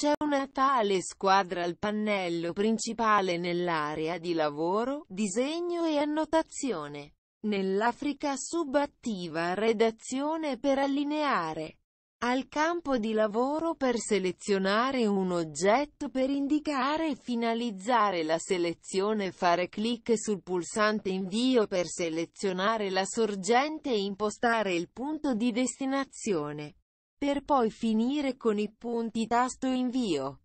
C'è una tale squadra al pannello principale nell'area di lavoro, disegno e annotazione. Nell'Africa subattiva redazione per allineare. Al campo di lavoro per selezionare un oggetto per indicare e finalizzare la selezione fare clic sul pulsante invio per selezionare la sorgente e impostare il punto di destinazione per poi finire con i punti tasto invio.